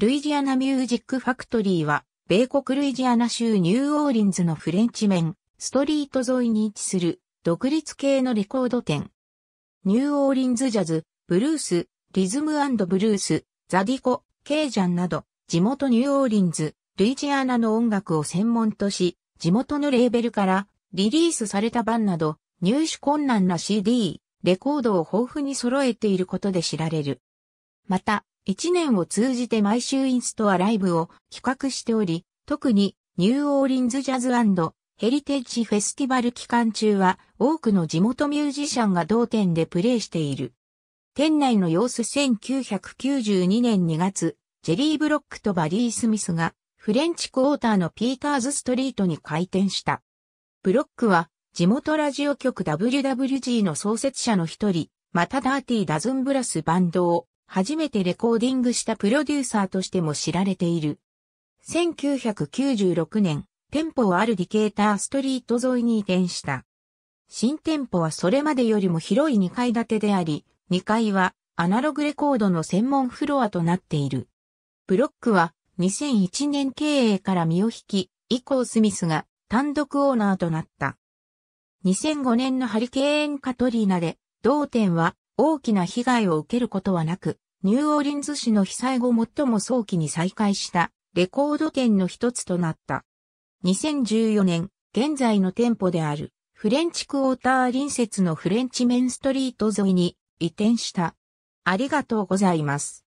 ルイジアナミュージックファクトリーは、米国ルイジアナ州ニューオーリンズのフレンチ面、ストリート沿いに位置する、独立系のレコード店。ニューオーリンズジャズ、ブルース、リズムブルース、ザディコ、ケイジャンなど、地元ニューオーリンズ、ルイジアナの音楽を専門とし、地元のレーベルから、リリースされた版など、入手困難な CD、レコードを豊富に揃えていることで知られる。また、1年を通じて毎週インストアライブを企画しており、特にニューオーリンズジャズヘリテッジフェスティバル期間中は多くの地元ミュージシャンが同店でプレイしている。店内の様子1992年2月、ジェリー・ブロックとバリー・スミスがフレンチクォーターのピーターズストリートに開店した。ブロックは地元ラジオ局 WWG の創設者の一人、またダーティー・ダズンブラスバンドを初めてレコーディングしたプロデューサーとしても知られている。1996年、店舗はあるディケーターストリート沿いに移転した。新店舗はそれまでよりも広い2階建てであり、2階はアナログレコードの専門フロアとなっている。ブロックは2001年経営から身を引き、以降スミスが単独オーナーとなった。2005年のハリケーンカトリーナで、同店は大きな被害を受けることはなく、ニューオーリンズ市の被災後最も早期に再開したレコード店の一つとなった。2014年、現在の店舗であるフレンチクォーター隣接のフレンチメンストリート沿いに移転した。ありがとうございます。